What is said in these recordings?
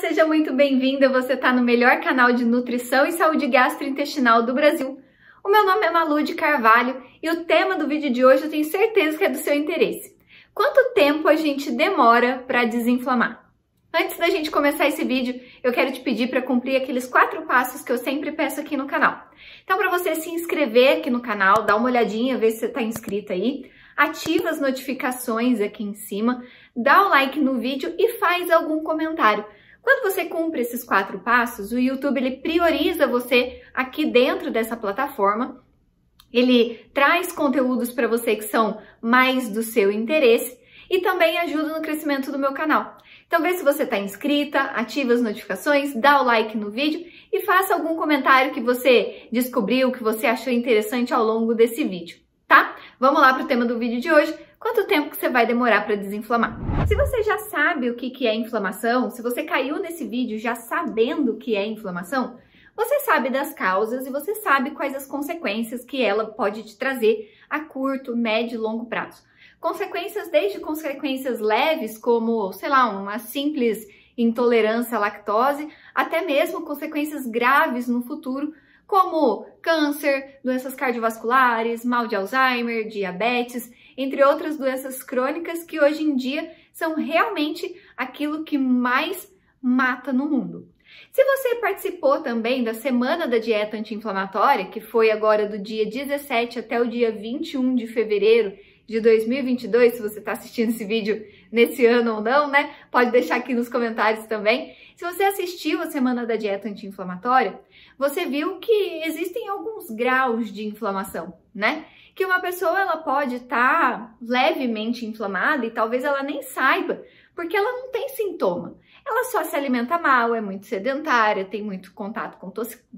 seja muito bem-vinda. Você está no melhor canal de nutrição e saúde gastrointestinal do Brasil. O meu nome é Malu de Carvalho e o tema do vídeo de hoje eu tenho certeza que é do seu interesse. Quanto tempo a gente demora para desinflamar? Antes da gente começar esse vídeo, eu quero te pedir para cumprir aqueles quatro passos que eu sempre peço aqui no canal. Então, para você se inscrever aqui no canal, dá uma olhadinha, ver se você está inscrito aí, ativa as notificações aqui em cima, dá o like no vídeo e faz algum comentário. Quando você cumpre esses quatro passos, o YouTube ele prioriza você aqui dentro dessa plataforma. Ele traz conteúdos para você que são mais do seu interesse e também ajuda no crescimento do meu canal. Então vê se você está inscrita, ativa as notificações, dá o like no vídeo e faça algum comentário que você descobriu, que você achou interessante ao longo desse vídeo, tá? Vamos lá para o tema do vídeo de hoje, Quanto tempo que você vai demorar para desinflamar? Se você já sabe o que, que é inflamação, se você caiu nesse vídeo já sabendo o que é inflamação, você sabe das causas e você sabe quais as consequências que ela pode te trazer a curto, médio e longo prazo. Consequências desde consequências leves, como, sei lá, uma simples intolerância à lactose, até mesmo consequências graves no futuro, como câncer, doenças cardiovasculares, mal de Alzheimer, diabetes entre outras doenças crônicas que hoje em dia são realmente aquilo que mais mata no mundo. Se você participou também da semana da dieta anti-inflamatória, que foi agora do dia 17 até o dia 21 de fevereiro de 2022, se você está assistindo esse vídeo nesse ano ou não, né? Pode deixar aqui nos comentários também. Se você assistiu a semana da dieta anti-inflamatória, você viu que existem alguns graus de inflamação, né? que uma pessoa ela pode estar tá levemente inflamada e talvez ela nem saiba, porque ela não tem sintoma. Ela só se alimenta mal, é muito sedentária, tem muito contato com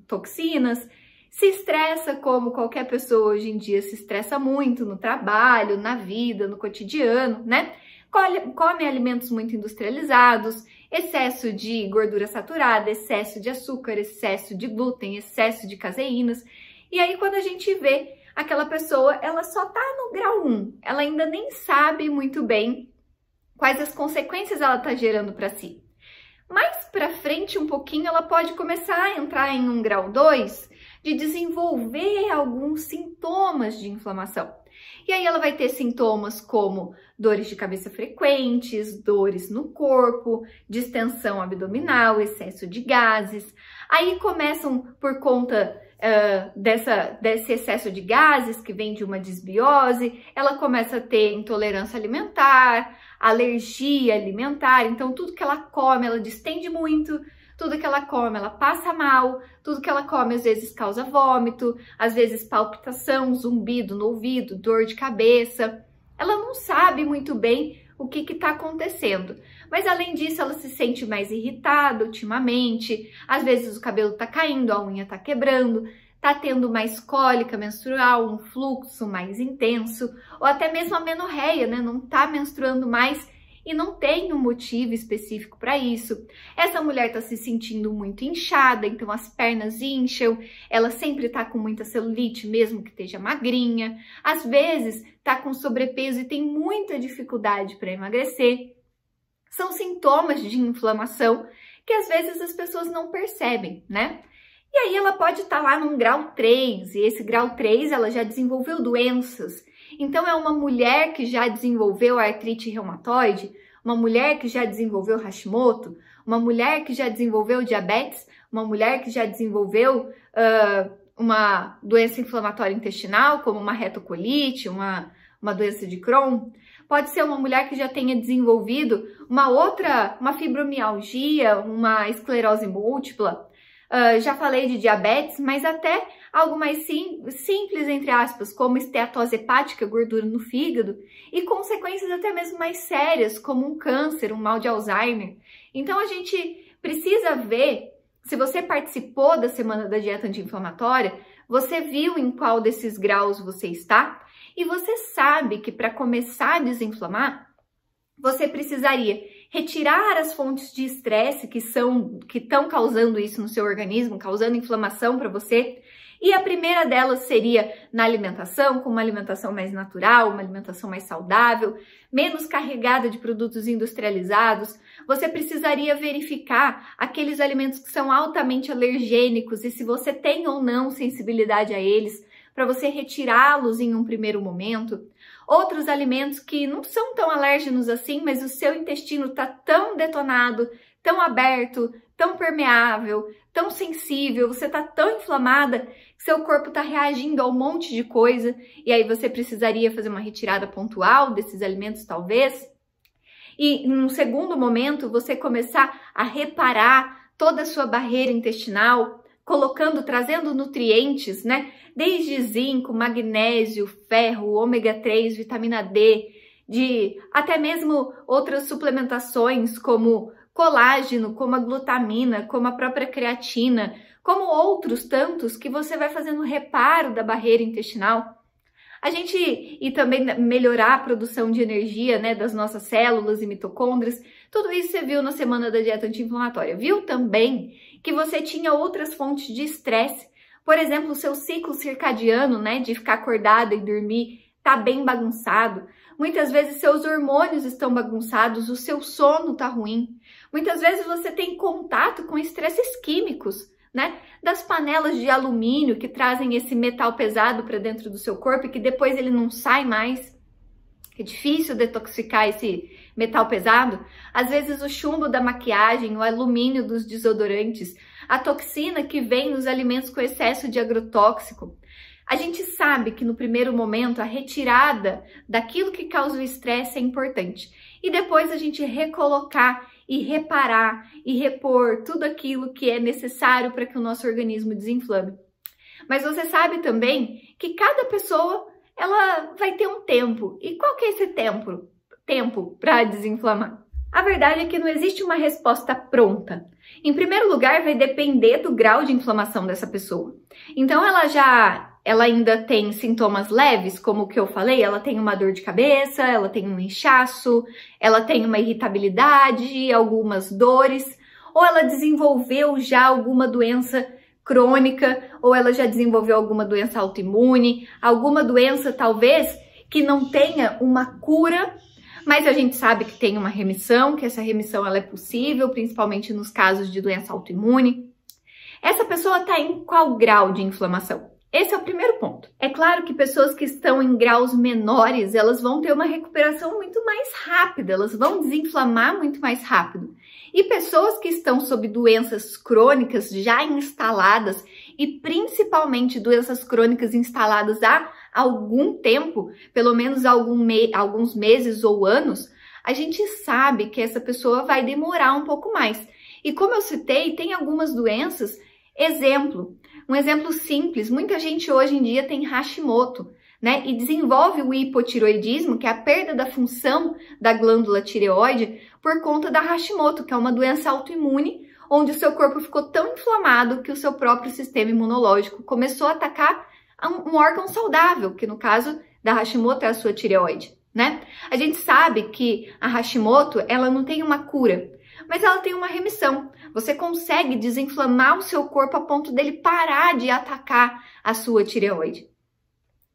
toxinas, se estressa como qualquer pessoa hoje em dia se estressa muito no trabalho, na vida, no cotidiano, né? Come alimentos muito industrializados, excesso de gordura saturada, excesso de açúcar, excesso de glúten, excesso de caseínas. E aí, quando a gente vê aquela pessoa ela só tá no grau 1, ela ainda nem sabe muito bem quais as consequências ela tá gerando para si. Mais para frente um pouquinho, ela pode começar a entrar em um grau 2 de desenvolver alguns sintomas de inflamação. E aí ela vai ter sintomas como dores de cabeça frequentes, dores no corpo, distensão abdominal, excesso de gases. Aí começam por conta Uh, dessa, desse excesso de gases que vem de uma desbiose, ela começa a ter intolerância alimentar, alergia alimentar, então tudo que ela come, ela distende muito, tudo que ela come, ela passa mal, tudo que ela come às vezes causa vômito, às vezes palpitação, zumbido no ouvido, dor de cabeça. Ela não sabe muito bem o que está acontecendo mas além disso ela se sente mais irritada ultimamente, às vezes o cabelo tá caindo, a unha tá quebrando, tá tendo mais cólica menstrual, um fluxo mais intenso, ou até mesmo amenorreia, né? Não tá menstruando mais e não tem um motivo específico para isso. Essa mulher está se sentindo muito inchada, então as pernas incham, ela sempre está com muita celulite, mesmo que esteja magrinha. Às vezes está com sobrepeso e tem muita dificuldade para emagrecer são sintomas de inflamação que às vezes as pessoas não percebem, né? E aí ela pode estar tá lá num grau 3, e esse grau 3 ela já desenvolveu doenças. Então é uma mulher que já desenvolveu artrite reumatoide, uma mulher que já desenvolveu Hashimoto, uma mulher que já desenvolveu diabetes, uma mulher que já desenvolveu uh, uma doença inflamatória intestinal, como uma retocolite, uma, uma doença de Crohn pode ser uma mulher que já tenha desenvolvido uma outra, uma fibromialgia, uma esclerose múltipla. Uh, já falei de diabetes, mas até algo mais sim, simples, entre aspas, como esteatose hepática, gordura no fígado, e consequências até mesmo mais sérias, como um câncer, um mal de Alzheimer. Então a gente precisa ver se você participou da semana da dieta anti-inflamatória, você viu em qual desses graus você está? E você sabe que para começar a desinflamar, você precisaria retirar as fontes de estresse que são que estão causando isso no seu organismo, causando inflamação para você. E a primeira delas seria na alimentação, com uma alimentação mais natural, uma alimentação mais saudável, menos carregada de produtos industrializados. Você precisaria verificar aqueles alimentos que são altamente alergênicos e se você tem ou não sensibilidade a eles para você retirá-los em um primeiro momento. Outros alimentos que não são tão alérgenos assim, mas o seu intestino está tão detonado, tão aberto, tão permeável, tão sensível, você está tão inflamada que seu corpo está reagindo a um monte de coisa e aí você precisaria fazer uma retirada pontual desses alimentos, talvez. E num segundo momento, você começar a reparar toda a sua barreira intestinal, colocando, trazendo nutrientes, né? Desde zinco, magnésio, ferro, ômega 3, vitamina D, de até mesmo outras suplementações como colágeno, como a glutamina, como a própria creatina, como outros tantos que você vai fazendo reparo da barreira intestinal. A gente e também melhorar a produção de energia, né, das nossas células e mitocôndrias. Tudo isso você viu na semana da dieta anti-inflamatória. Viu também que você tinha outras fontes de estresse. Por exemplo, o seu ciclo circadiano, né, de ficar acordada e dormir, tá bem bagunçado. Muitas vezes seus hormônios estão bagunçados, o seu sono tá ruim. Muitas vezes você tem contato com estresses químicos, né? Das panelas de alumínio que trazem esse metal pesado para dentro do seu corpo e que depois ele não sai mais. É difícil detoxicar esse metal pesado, às vezes o chumbo da maquiagem, o alumínio dos desodorantes, a toxina que vem nos alimentos com excesso de agrotóxico. A gente sabe que no primeiro momento a retirada daquilo que causa o estresse é importante e depois a gente recolocar e reparar e repor tudo aquilo que é necessário para que o nosso organismo desinflame. Mas você sabe também que cada pessoa ela vai ter um tempo. E qual que é esse tempo? tempo para desinflamar. A verdade é que não existe uma resposta pronta. Em primeiro lugar, vai depender do grau de inflamação dessa pessoa. Então, ela já ela ainda tem sintomas leves, como o que eu falei, ela tem uma dor de cabeça, ela tem um inchaço, ela tem uma irritabilidade, algumas dores, ou ela desenvolveu já alguma doença crônica, ou ela já desenvolveu alguma doença autoimune, alguma doença talvez que não tenha uma cura mas a gente sabe que tem uma remissão, que essa remissão ela é possível, principalmente nos casos de doença autoimune. Essa pessoa está em qual grau de inflamação? Esse é o primeiro ponto. É claro que pessoas que estão em graus menores, elas vão ter uma recuperação muito mais rápida, elas vão desinflamar muito mais rápido. E pessoas que estão sob doenças crônicas já instaladas e principalmente doenças crônicas instaladas há algum tempo, pelo menos algum me alguns meses ou anos, a gente sabe que essa pessoa vai demorar um pouco mais. E como eu citei, tem algumas doenças, exemplo, um exemplo simples, muita gente hoje em dia tem Hashimoto, né? E desenvolve o hipotiroidismo, que é a perda da função da glândula tireoide, por conta da Hashimoto, que é uma doença autoimune, onde o seu corpo ficou tão inflamado que o seu próprio sistema imunológico começou a atacar um órgão saudável, que no caso da Hashimoto é a sua tireoide, né? A gente sabe que a Hashimoto, ela não tem uma cura, mas ela tem uma remissão. Você consegue desinflamar o seu corpo a ponto dele parar de atacar a sua tireoide.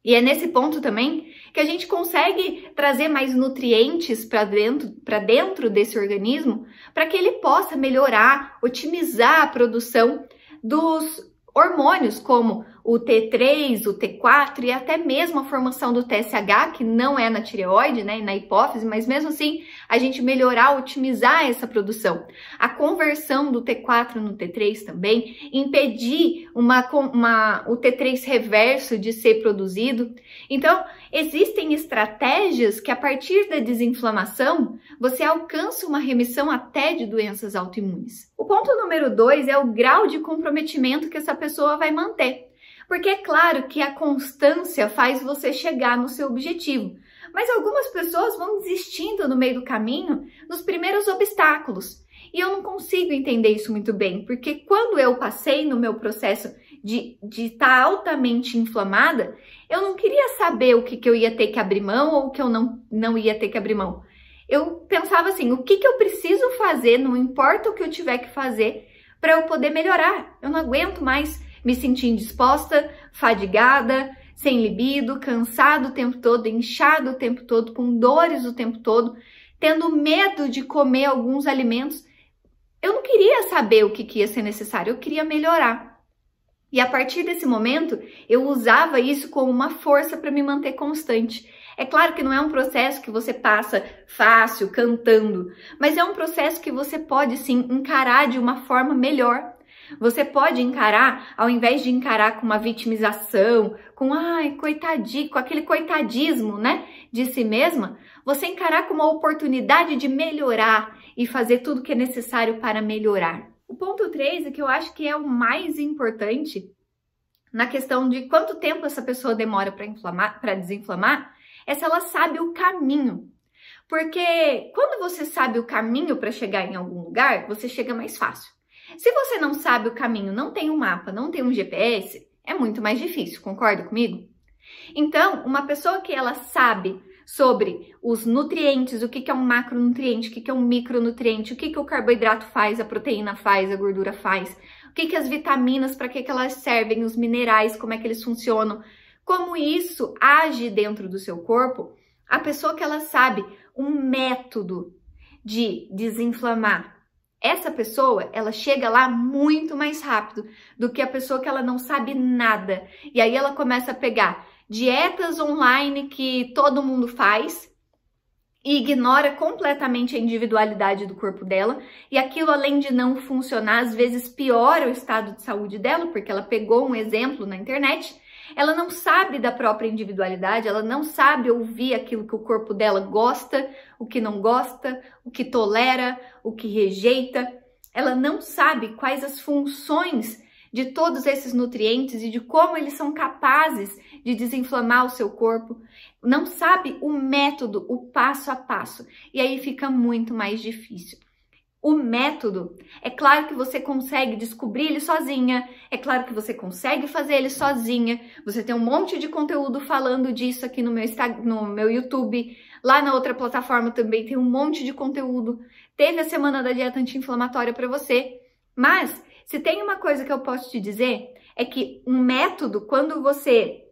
E é nesse ponto também que a gente consegue trazer mais nutrientes para dentro, para dentro desse organismo, para que ele possa melhorar, otimizar a produção dos Hormônios como o T3, o T4 e até mesmo a formação do TSH, que não é na tireoide, né, na hipófise, mas mesmo assim a gente melhorar, otimizar essa produção. A conversão do T4 no T3 também, impedir uma, uma, o T3 reverso de ser produzido. Então, Existem estratégias que, a partir da desinflamação, você alcança uma remissão até de doenças autoimunes. O ponto número dois é o grau de comprometimento que essa pessoa vai manter. Porque é claro que a constância faz você chegar no seu objetivo, mas algumas pessoas vão desistindo no meio do caminho nos primeiros obstáculos. E eu não consigo entender isso muito bem, porque quando eu passei no meu processo de estar tá altamente inflamada, eu não queria saber o que, que eu ia ter que abrir mão ou o que eu não, não ia ter que abrir mão. Eu pensava assim, o que, que eu preciso fazer, não importa o que eu tiver que fazer, para eu poder melhorar. Eu não aguento mais me sentir indisposta, fadigada, sem libido, cansado o tempo todo, inchado o tempo todo, com dores o tempo todo, tendo medo de comer alguns alimentos. Eu não queria saber o que, que ia ser necessário, eu queria melhorar. E a partir desse momento, eu usava isso como uma força para me manter constante. É claro que não é um processo que você passa fácil, cantando, mas é um processo que você pode sim encarar de uma forma melhor. Você pode encarar, ao invés de encarar com uma vitimização, com ai, coitadinho, com aquele coitadismo, né, de si mesma, você encarar com uma oportunidade de melhorar e fazer tudo que é necessário para melhorar. O ponto 3, é que eu acho que é o mais importante na questão de quanto tempo essa pessoa demora para inflamar, para desinflamar, é se ela sabe o caminho. Porque quando você sabe o caminho para chegar em algum lugar, você chega mais fácil. Se você não sabe o caminho, não tem um mapa, não tem um GPS, é muito mais difícil, concorda comigo? Então, uma pessoa que ela sabe sobre os nutrientes, o que, que é um macronutriente, o que, que é um micronutriente, o que, que o carboidrato faz, a proteína faz, a gordura faz, o que, que as vitaminas, para que, que elas servem, os minerais, como é que eles funcionam, como isso age dentro do seu corpo, a pessoa que ela sabe um método de desinflamar, essa pessoa, ela chega lá muito mais rápido do que a pessoa que ela não sabe nada. E aí ela começa a pegar dietas online que todo mundo faz e ignora completamente a individualidade do corpo dela, e aquilo além de não funcionar, às vezes piora o estado de saúde dela, porque ela pegou um exemplo na internet. Ela não sabe da própria individualidade, ela não sabe ouvir aquilo que o corpo dela gosta, o que não gosta, o que tolera, o que rejeita. Ela não sabe quais as funções de todos esses nutrientes e de como eles são capazes de desinflamar o seu corpo, não sabe o método, o passo a passo. E aí fica muito mais difícil. O método, é claro que você consegue descobrir ele sozinha, é claro que você consegue fazer ele sozinha. Você tem um monte de conteúdo falando disso aqui no meu, Instagram, no meu YouTube, lá na outra plataforma também tem um monte de conteúdo. Teve a semana da dieta anti-inflamatória para você, mas se tem uma coisa que eu posso te dizer é que um método, quando você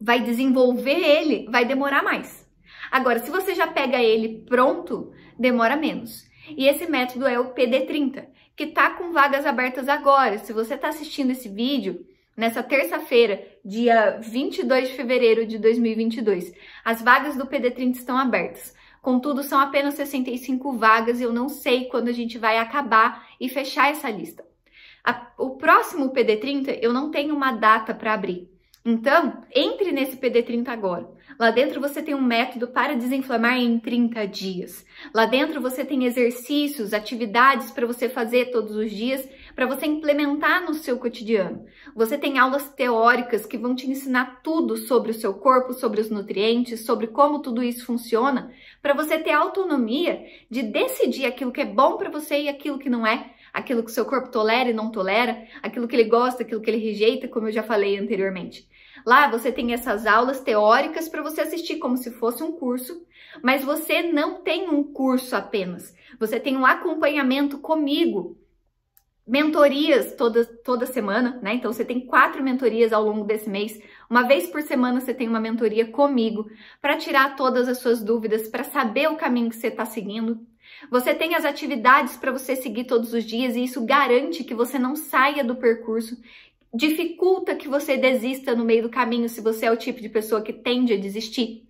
vai desenvolver ele, vai demorar mais. Agora, se você já pega ele pronto, demora menos. E esse método é o PD30, que tá com vagas abertas agora. Se você está assistindo esse vídeo, nessa terça-feira, dia 22 de fevereiro de 2022, as vagas do PD30 estão abertas. Contudo, são apenas 65 vagas e eu não sei quando a gente vai acabar e fechar essa lista. A, o próximo PD30 eu não tenho uma data para abrir. Então, entre nesse PD30 agora. Lá dentro você tem um método para desinflamar em 30 dias. Lá dentro você tem exercícios, atividades para você fazer todos os dias, para você implementar no seu cotidiano. Você tem aulas teóricas que vão te ensinar tudo sobre o seu corpo, sobre os nutrientes, sobre como tudo isso funciona, para você ter autonomia de decidir aquilo que é bom para você e aquilo que não é aquilo que o seu corpo tolera e não tolera, aquilo que ele gosta, aquilo que ele rejeita, como eu já falei anteriormente. Lá você tem essas aulas teóricas para você assistir como se fosse um curso, mas você não tem um curso apenas. Você tem um acompanhamento comigo, mentorias toda, toda semana, né? Então você tem quatro mentorias ao longo desse mês. Uma vez por semana você tem uma mentoria comigo para tirar todas as suas dúvidas, para saber o caminho que você está seguindo. Você tem as atividades para você seguir todos os dias e isso garante que você não saia do percurso, dificulta que você desista no meio do caminho se você é o tipo de pessoa que tende a desistir.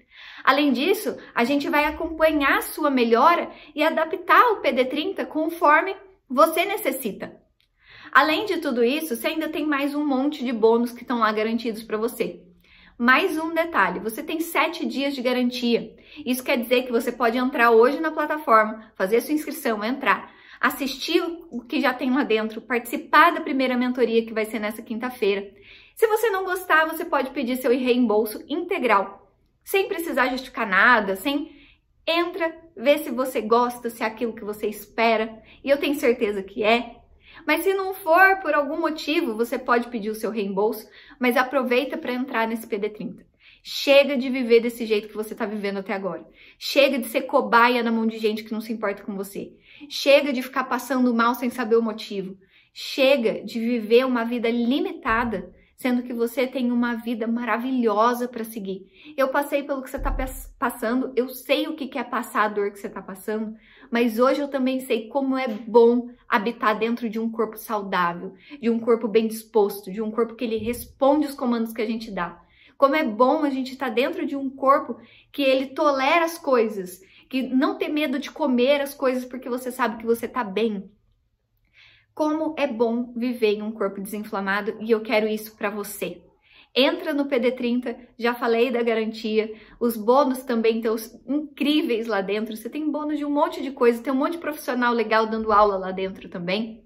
Além disso, a gente vai acompanhar a sua melhora e adaptar o PD30 conforme você necessita. Além de tudo isso, você ainda tem mais um monte de bônus que estão lá garantidos para você. Mais um detalhe: você tem sete dias de garantia. Isso quer dizer que você pode entrar hoje na plataforma, fazer sua inscrição, entrar, assistir o que já tem lá dentro, participar da primeira mentoria que vai ser nessa quinta-feira. Se você não gostar, você pode pedir seu reembolso integral, sem precisar justificar nada, sem entra, vê se você gosta, se é aquilo que você espera, e eu tenho certeza que é. Mas se não for por algum motivo, você pode pedir o seu reembolso, mas aproveita para entrar nesse PD30. Chega de viver desse jeito que você está vivendo até agora. Chega de ser cobaia na mão de gente que não se importa com você. Chega de ficar passando mal sem saber o motivo. Chega de viver uma vida limitada, sendo que você tem uma vida maravilhosa para seguir. Eu passei pelo que você está passando, eu sei o que é passar a dor que você está passando, mas hoje eu também sei como é bom habitar dentro de um corpo saudável, de um corpo bem disposto, de um corpo que ele responde os comandos que a gente dá. Como é bom a gente estar tá dentro de um corpo que ele tolera as coisas, que não tem medo de comer as coisas porque você sabe que você está bem. Como é bom viver em um corpo desinflamado e eu quero isso para você. Entra no PD30, já falei da garantia. Os bônus também estão incríveis lá dentro. Você tem bônus de um monte de coisa, tem um monte de profissional legal dando aula lá dentro também.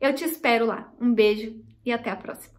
Eu te espero lá. Um beijo e até a próxima.